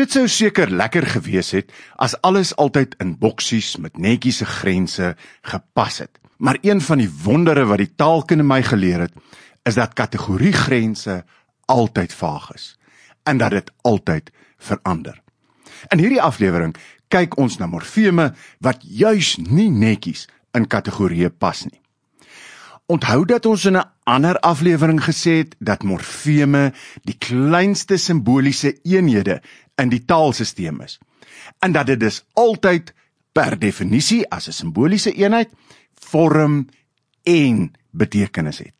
Dit sou seker lekker gewees het as alles altyd in boksies met netjies se grense gepas het. Maar een van die wondere wat die taalkunde my geleer het, is dat kategorie grense altyd vaag is en dat dit altyd verander. In hierdie aflewering kyk ons na morfeme wat juis nie netjies in kategorieë pas nie. Onthou dat ons in 'n ander aflewering gesê het dat morfeme die kleinste simboliese eenhede in die taalstelsel is. En dat dit dus altyd per definisie as 'n simboliese eenheid vorm en betekenis het.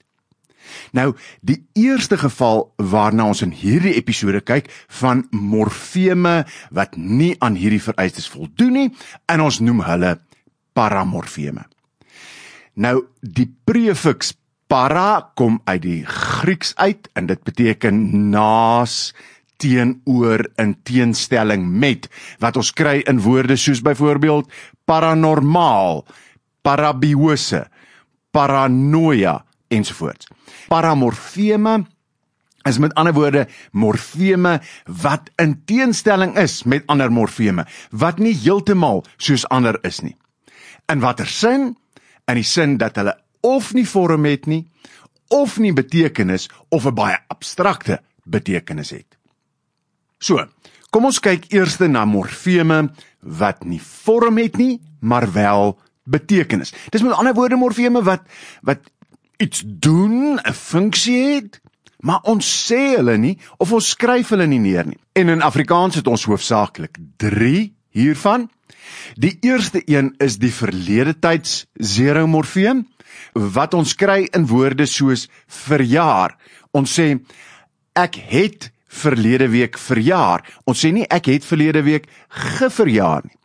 Nou, die eerste geval waarna ons in hierdie episode kyk van morfeme wat nie aan hierdie vereistes voldoen nie, en ons noem hulle paramorfeme. Nou, die prefiks para kom uit die Grieks uit en dit beteken naas teenoor in teenstelling met wat ons kry in woorde soos byvoorbeeld paranormaal, parabiose, paranoia ensovoorts. Paramorfeme is met ander woorde morfeme wat in teenstelling is met ander morfeme wat nie heeltemal soos ander is nie. In watter sin? In die sin dat hulle of nie vorm het nie of nie betekenis of 'n baie abstrakte betekenis het. So, kom ons kyk eers na morfeme wat nie vorm het nie, maar wel betekenis. Dis met ander woorde morfeme wat wat iets doen, 'n funksie het, maar ons sê hulle nie of ons skryf hulle nie neer nie. En in Afrikaans het ons hoofsaaklik 3 hiervan. Die eerste een is die verlede tyds zero morfeem wat ons kry in woorde soos verjaar. Ons sê ek het verlede week verjaar. Ons sê nie ek het verlede week geverjaar nie.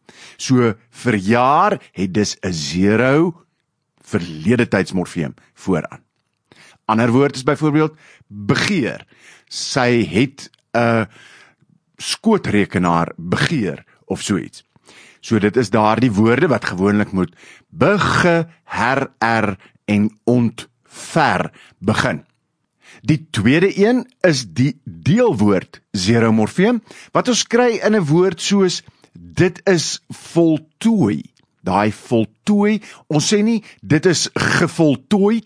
So verjaar het dus 'n 0 verlede tydsmorfeem vooraan. Ander woord is byvoorbeeld begeer. Sy het 'n skootrekenaar begeer of so iets. So dit is daardie woorde wat gewoonlik moet begeher er en ontfer begin. Die tweede een is die deelwoord zeromorfeem wat ons kry in 'n woord soos dit is voltooi. Daai voltooi, ons sê nie dit is gevoltooi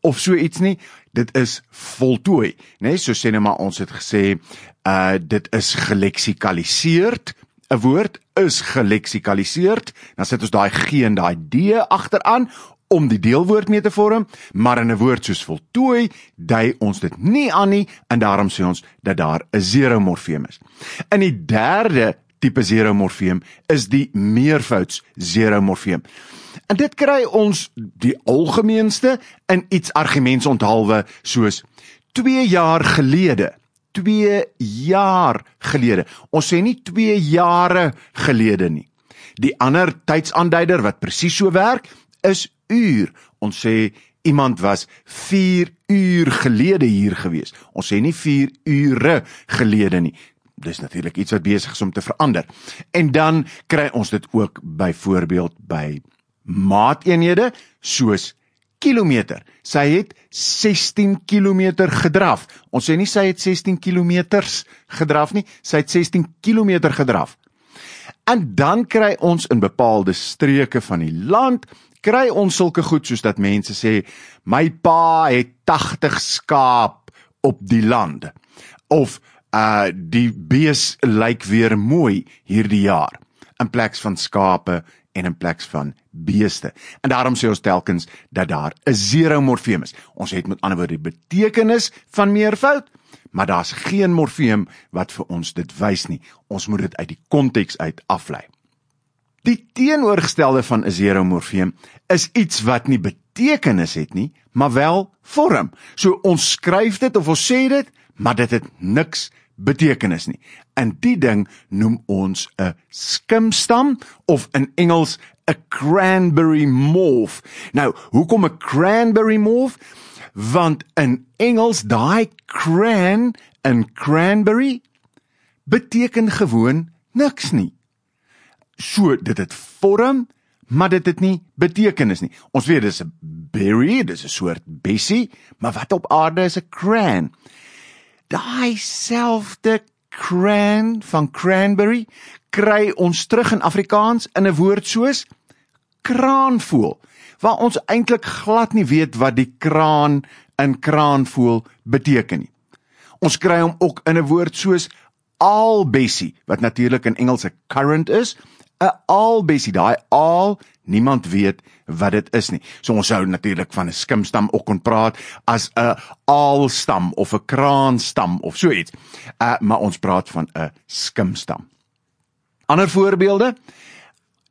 of so iets nie, dit is voltooi, né? Nee, so sê net nou maar ons het gesê uh dit is geleksikaliseer. 'n Woord is geleksikaliseer. Dan sit ons daai g en daai d agteraan om die deelwoord mee te vorm, maar in 'n woord soos voltooi dui ons dit nie aan nie en daarom sê ons dat daar 'n zero morfeem is. In die derde tipe zero morfeem is die meervouds zero morfeem. En dit kry ons die algemeenste in iets argumente onthaalwe soos 2 jaar gelede 2 jaar gelede. Ons sê nie 2 jare gelede nie. Die ander tydsaanduider wat presies so werk, is uur. Ons sê iemand was 4 uur gelede hier gewees. Ons sê nie 4 ure gelede nie. Dis natuurlik iets wat besig is om te verander. En dan kry ons dit ook byvoorbeeld by maateenhede soos kilometer. Sy het 16 km gedraf. Ons sê nie sy het 16 km gedraf nie, sy het 16 km gedraf. En dan kry ons in bepaalde streke van die land kry ons sulke goed soos dat mense sê my pa het 80 skaap op die land of uh die bees lyk weer mooi hierdie jaar in plek van skape en in plek van beeste. En daarom sê ons telkens dat daar 'n zero morfeem is. Ons het met ander woorde die betekenis van meervoud, maar daar's geen morfeem wat vir ons dit wys nie. Ons moet dit uit die konteks uit aflei. Die teenoorgestelde van iseromorfeem is iets wat nie betekenis het nie, maar wel vorm. So ons skryf dit of ons sê dit, maar dit het niks betekenis nie. In die ding noem ons 'n skimstam of in Engels 'n cranberry morph. Nou, hoekom 'n cranberry morph? Want in Engels daai cran en cranberry beteken gewoon niks nie. So dit het vorm, maar dit het nie betekenis nie. Ons weet dis 'n berry, dis 'n soort bessie, maar wat op aarde is 'n cran. Daai selfde cran van cranberry kry ons terug in Afrikaans in 'n woord soos kraanvoel, waar ons eintlik glad nie weet wat die kraan in kraanvoel beteken nie. Ons kry hom ook in 'n woord soos albessie, wat natuurlik in Engels 'n current is, 'n albesie, daai al niemand weet wat dit is nie. So ons hou natuurlik van 'n skimstam ook kon praat as 'n aalstam of 'n kraanstam of so iets. Uh maar ons praat van 'n skimstam. Ander voorbeelde.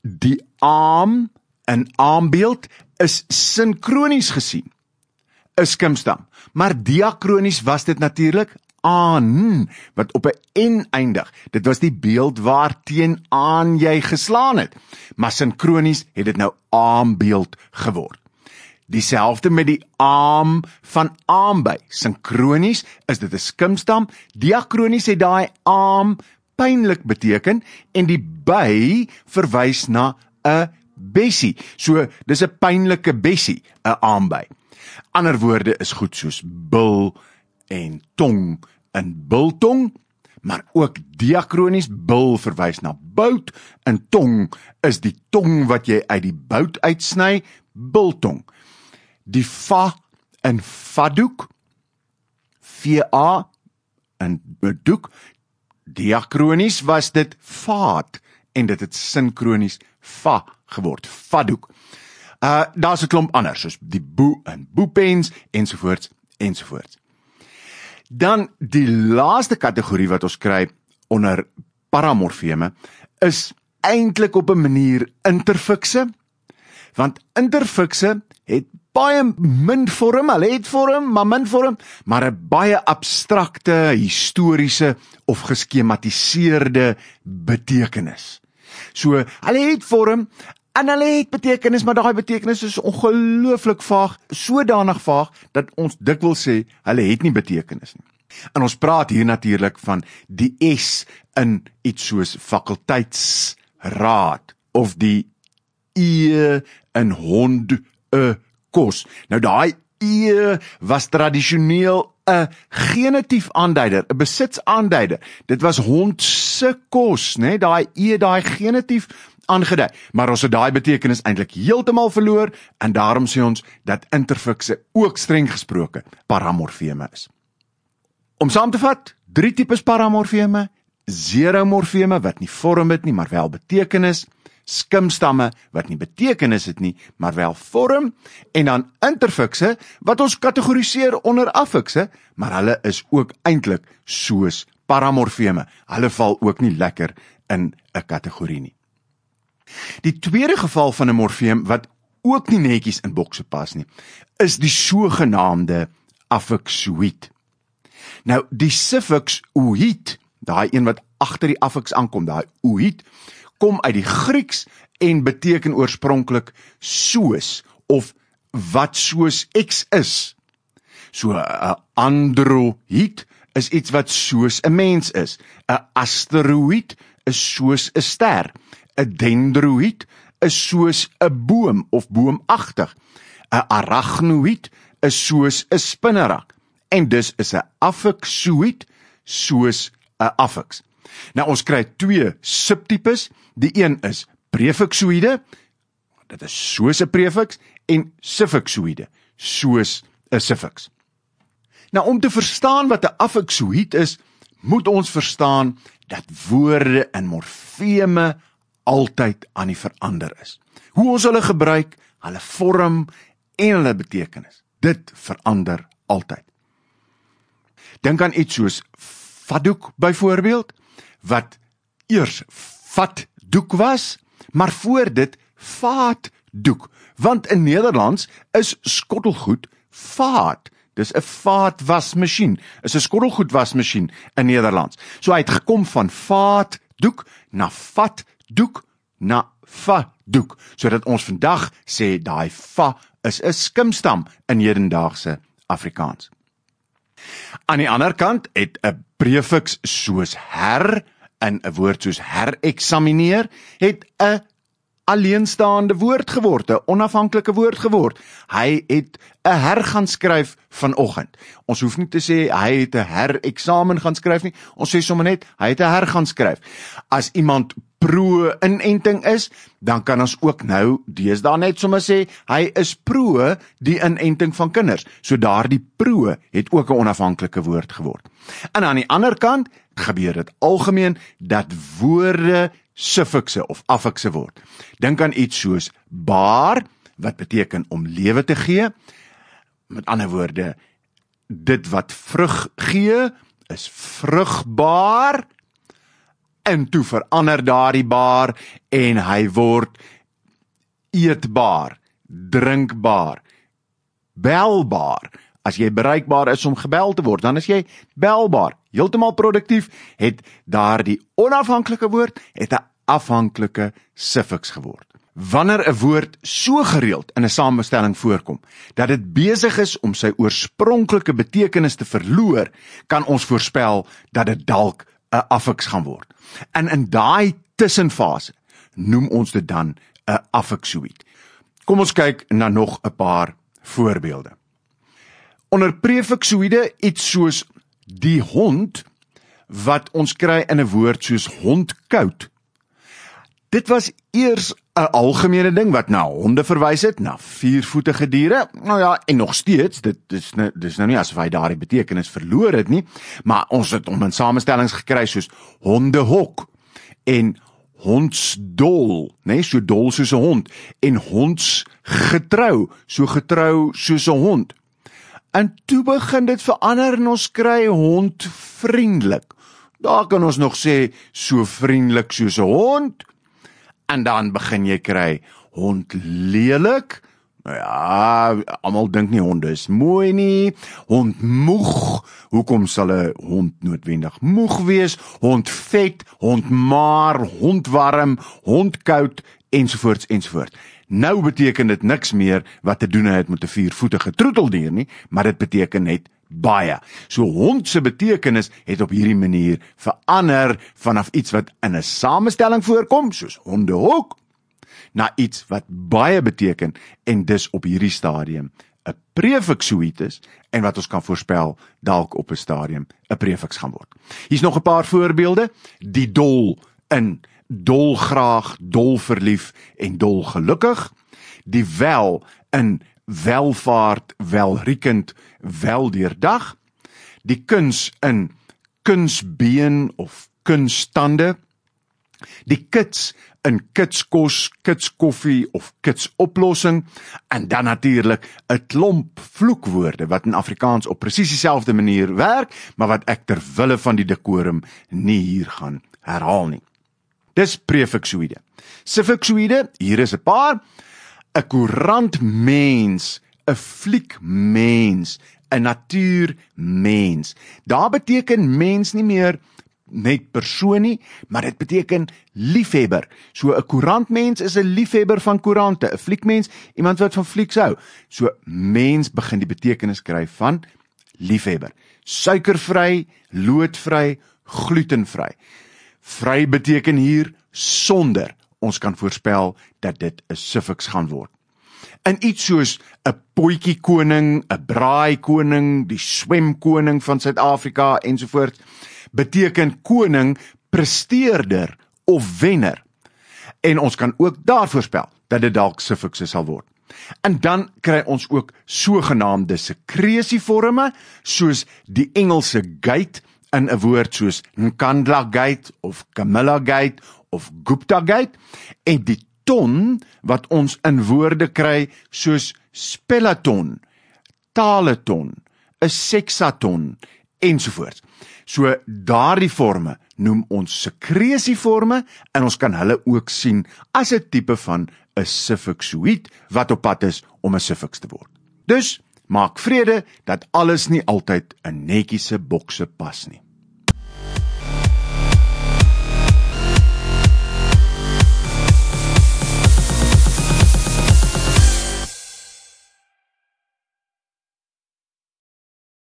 Die arm en armbeeld is sinkronies gesien 'n skimstam. Maar diakronies was dit natuurlik aan wat op 'n en eindig. Dit was die beeld waarteen aan jy geslaan het. Maar sinkronies het dit nou aambeeld geword. Dieselfde met die aam van aanby. Sinkronies is dit 'n skimstam. Diakronies het daai aam pynlik beteken en die by verwys na 'n bessie. So dis 'n pynlike bessie, 'n aanby. Ander woorde is goed soos bil en tong in biltong, maar ook diakronies bil verwys na bout en tong is die tong wat jy uit die bout uitsny, biltong. Die fa in fadoek fa en bedoek diakronies was dit faat en dit het sinkronies fa geword fadoek. Uh daar's 'n klomp anders soos die boe en boepens ensovoorts ensovoorts. Dan die laaste kategorie wat ons kry onder paramorfeme is eintlik op 'n manier interfikse want interfikse het baie min vorm, hulle het vorm, maar min vorm, maar 'n baie abstrakte, historiese of geskematiseerde betekenis. So, hulle het vorm, Analeet betekenis, maar daai betekenis is ongelooflik vaag, sodanig vaag dat ons dikwels sê hulle het nie betekenis nie. En ons praat hier natuurlik van die S in iets soos fakulteitsraad of die E in hond e kos. Nou daai E was tradisioneel 'n genitief aanduider, 'n besitsaanduider. Dit was hond se kos, né? Nee? Daai E, daai genitief aangedui, maar ons het daai betekenis eintlik heeltemal verloor en daarom sê ons dat interfikse ook streng gesproke paramorfeme is. Om saam te vat, drie tipes paramorfeme: zeromorfeme wat nie vorm het nie, maar wel betekenis, skimstamme wat nie betekenis het nie, maar wel vorm, en dan interfikse wat ons kategoriseer onder affikse, maar hulle is ook eintlik soos paramorfeme. Hulle val ook nie lekker in 'n kategorie nie. Die tweede geval van 'n morfeem wat ook nie netjies in bokse pas nie, is die sogenaamde affixoid. Nou die suffix oid, daai een wat agter die affix aankom, daai oid, kom uit die Grieks en beteken oorspronklik soos of wat soos x is. So 'n android is iets wat soos 'n mens is. 'n Asteroid is soos 'n ster. 'n dendroïet is soos 'n boom of boomagtig. 'n Arachnoïet is soos 'n spinnerak en dis is 'n afiksoïet soos 'n afiks. Nou ons kry twee subtipes. Die een is prefiksoïde. Dit is soos 'n prefiks en sufiksoïde, soos 'n sufiks. Nou om te verstaan wat 'n afiksoïet is, moet ons verstaan dat woorde in morfeme altyd aan die verander is. Hoe ons hulle gebruik, hulle vorm en hulle betekenis, dit verander altyd. Dink aan iets soos fadoek byvoorbeeld wat eers fat doek was, maar voor dit vaat doek, want in Nederlands is skottelgoed vaat. Dis 'n vaat wasmasjien. Is 'n skottelgoed wasmasjien in Nederlands. So hy het gekom van vaat doek na fat doek doek na fa doek sodat ons vandag sê daai fa is 'n skimstam in hedendaagse Afrikaans. Aan die ander kant het 'n prefix soos her in 'n woord soos hereksamineer het 'n alleenstaande woord geword, 'n onafhanklike woord geword. Hy het 'n her gaan skryf vanoggend. Ons hoef nie te sê hy het 'n hereksamen gaan skryf nie. Ons sê sommer net hy het 'n her gaan skryf. As iemand pro inenting is, dan kan ons ook nou deesdae net sommer sê hy is pro die inenting van kinders. So daardie pro het ook 'n onafhanklike woord geword. En aan die ander kant gebeur dit algemeen dat woorde suffikse of affikse word. Dink aan iets soos baar wat beteken om lewe te gee. Met ander woorde, dit wat vrug gee is vrugbaar en toe verander daardie baar en hy word eetbaar, drinkbaar, belbaar. As jy bereikbaar is om gebel te word, dan is jy belbaar. Heeltemal produktief het daardie onafhanklike woord het 'n afhanklike suffiks geword. Wanneer 'n woord so gereeld in 'n samestelling voorkom dat dit besig is om sy oorspronklike betekenis te verloor, kan ons voorspel dat dit dalk 'n affiks gaan word. En in daai tussenfase noem ons dit dan 'n affiksoïd. Kom ons kyk na nog 'n paar voorbeelde. Onder prefiksoïde iets soos die hond wat ons kry in 'n woord soos hondkout. Dit was eers 'n algemene ding wat na honde verwys het, na viervoetige diere. Nou ja, en nog steeds, dit is nou dis nou nie asof hy daardie betekenis verloor het nie, maar ons het hom in samestellings gekry soos hondehok en hondsdol, né, nee, so dol soos 'n hond en hondsgetrou, so getrou soos 'n hond. En toe begin dit verander en ons kry hondvriendelik. Daar kan ons nog sê so vriendelik soos 'n hond en dan begin jy kry hond lelik Nou ja, almal dink nie honde is mooi nie. Hond moeg. Hoekom sal 'n hond noodwendig moeg wees? Hond vet, hond maar, hond warm, hond koud ensovoorts ensovoorts. Nou beteken dit niks meer wat te doen het met 'n viervoetige troeteldier nie, maar dit beteken net baie. So hond se betekenis het op hierdie manier verander vanaf iets wat in 'n samestelling voorkom, soos honde hok na iets wat baie beteken en dis op hierdie stadium 'n prefiksuitus en wat ons kan voorspel dalk op 'n stadium 'n prefiks gaan word. Hier's nog 'n paar voorbeelde. Die dol in dolgraag, dolverlief en dolgelukkig. Die wel in welvaart, welriekend, weldeurdag. Die kuns in kunsbeen of kunstande. Die kits in kitskos, kitskoffie of kitsoplossing en dan natuurlik 'n klomp vloekwoorde wat in Afrikaans op presies dieselfde manier werk, maar wat ek ter wille van die dekorum nie hier gaan herhaal nie. Dis prefiksoïde. Sifiksoïde, hier is 'n paar. 'n Koerant mens, 'n fliek mens, 'n natuur mens. Daar beteken mens nie meer net persoon nie, maar dit beteken liefhebber. So 'n koerantmens is 'n liefhebber van koerante, 'n fliekmens, iemand wat van flieks hou. So mens begin die betekenis kry van liefhebber. Suikervry, loodvry, glutenvry. Vry beteken hier sonder. Ons kan voorspel dat dit 'n suffiks gaan word. En iets soos 'n potjie koning, 'n braai koning, die swem koning van Suid-Afrika ensovoorts beteken koning presteerder of wenner. En ons kan ook daar voorspel dat dit dalk sifukse sal word. En dan kry ons ook sogenaamde sekresievorme soos die Engelse gate in 'n woord soos Nkandla gate of Camilla gate of Gupta gate en die ton wat ons in woorde kry soos spellaton, taleton, 'n sexaton ensovoorts. So daardie forme noem ons sekresieforme en ons kan hulle ook sien as 'n tipe van 'n sifuksoïd wat op pad is om 'n sifuks te word. Dus maak vrede dat alles nie altyd in netjiese bokse pas nie.